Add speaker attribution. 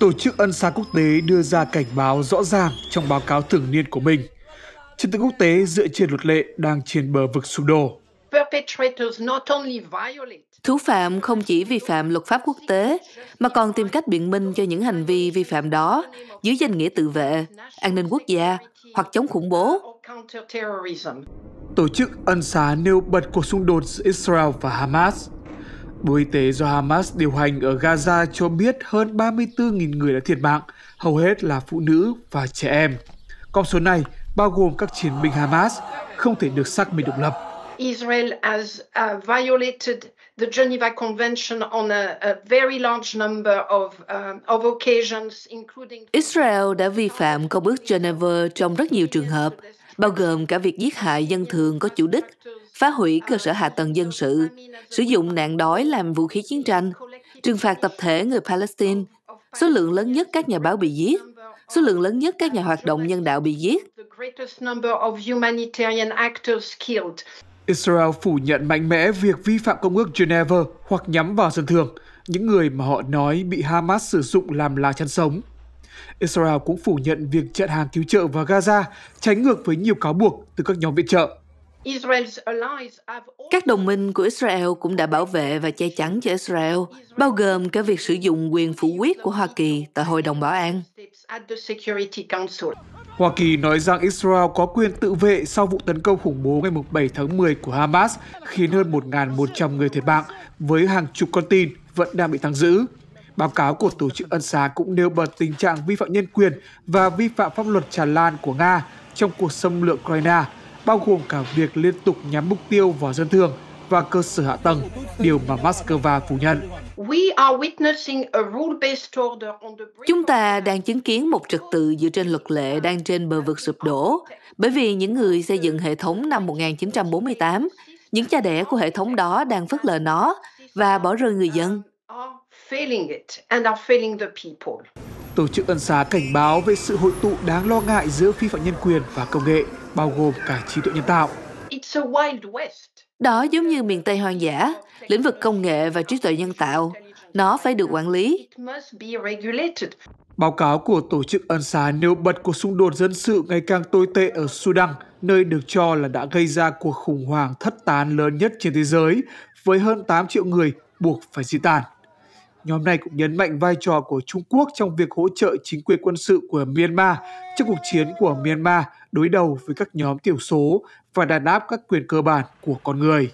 Speaker 1: Tổ chức Ân xá Quốc tế đưa ra cảnh báo rõ ràng trong báo cáo thường niên của mình. Trật tự quốc tế dựa trên luật lệ đang trên bờ vực sụp đổ.
Speaker 2: Thủ phạm không chỉ vi phạm luật pháp quốc tế, mà còn tìm cách biện minh cho những hành vi vi phạm đó dưới danh nghĩa tự vệ, an ninh quốc gia hoặc chống khủng bố.
Speaker 1: Tổ chức Ân xá nêu bật cuộc xung đột giữa Israel và Hamas Bộ Y tế do Hamas điều hành ở Gaza cho biết hơn 34.000 người đã thiệt mạng, hầu hết là phụ nữ và trẻ em. Con số này bao gồm các chiến binh Hamas không thể được xác minh độc lập.
Speaker 3: Israel has uh, violated the Geneva Convention on a, very large number of, uh, of occasions, including...
Speaker 2: Israel đã vi phạm Công ước Geneva trong rất nhiều trường hợp, bao gồm cả việc giết hại dân thường có chủ đích, phá hủy cơ sở hạ tầng dân sự, sử dụng nạn đói làm vũ khí chiến tranh, trừng phạt tập thể người Palestine, số lượng lớn nhất các nhà báo bị giết, số lượng lớn nhất các nhà hoạt
Speaker 1: động nhân đạo bị giết. Israel phủ nhận mạnh mẽ việc vi phạm Công ước Geneva hoặc nhắm vào dân thường, những người mà họ nói bị Hamas sử dụng làm lá chăn sống. Israel cũng phủ nhận việc chặn hàng cứu trợ vào Gaza, trái ngược với nhiều cáo buộc từ các nhóm viện trợ.
Speaker 2: Các đồng minh của Israel cũng đã bảo vệ và che chắn cho Israel, bao gồm cả việc sử dụng quyền phủ quyết của Hoa Kỳ tại Hội đồng Bảo an.
Speaker 1: Hoa Kỳ nói rằng Israel có quyền tự vệ sau vụ tấn công khủng bố ngày 7 tháng 10 của Hamas, khiến hơn 1.100 người thiệt mạng, với hàng chục con tin vẫn đang bị tăng giữ. Báo cáo của Tổ chức Ân xá cũng nêu bật tình trạng vi phạm nhân quyền và vi phạm pháp luật tràn lan của Nga trong cuộc xâm lược Ukraine bao gồm cả việc liên tục nhắm mục tiêu vào dân thường và cơ sở hạ tầng, điều mà Moscow phủ nhận.
Speaker 2: Chúng ta đang chứng kiến một trật tự dựa trên luật lệ đang trên bờ vực sụp đổ, bởi vì những người xây dựng hệ thống năm 1948, những cha đẻ của hệ thống đó đang phớt lờ nó và bỏ rơi người dân.
Speaker 1: Tổ chức Ân xá cảnh báo về sự hội tụ đáng lo ngại giữa phi phạm nhân quyền và công nghệ bao gồm cả trí tuệ nhân tạo.
Speaker 2: Đó giống như miền Tây hoang dã, lĩnh vực công nghệ và trí tuệ nhân tạo, nó phải được
Speaker 3: quản lý.
Speaker 1: Báo cáo của Tổ chức Ân xá nêu bật cuộc xung đột dân sự ngày càng tồi tệ ở Sudan, nơi được cho là đã gây ra cuộc khủng hoảng thất tán lớn nhất trên thế giới, với hơn 8 triệu người buộc phải di tản. Nhóm này cũng nhấn mạnh vai trò của Trung Quốc trong việc hỗ trợ chính quyền quân sự của Myanmar trong cuộc chiến của Myanmar đối đầu với các nhóm thiểu số và đàn áp các quyền cơ bản của con người.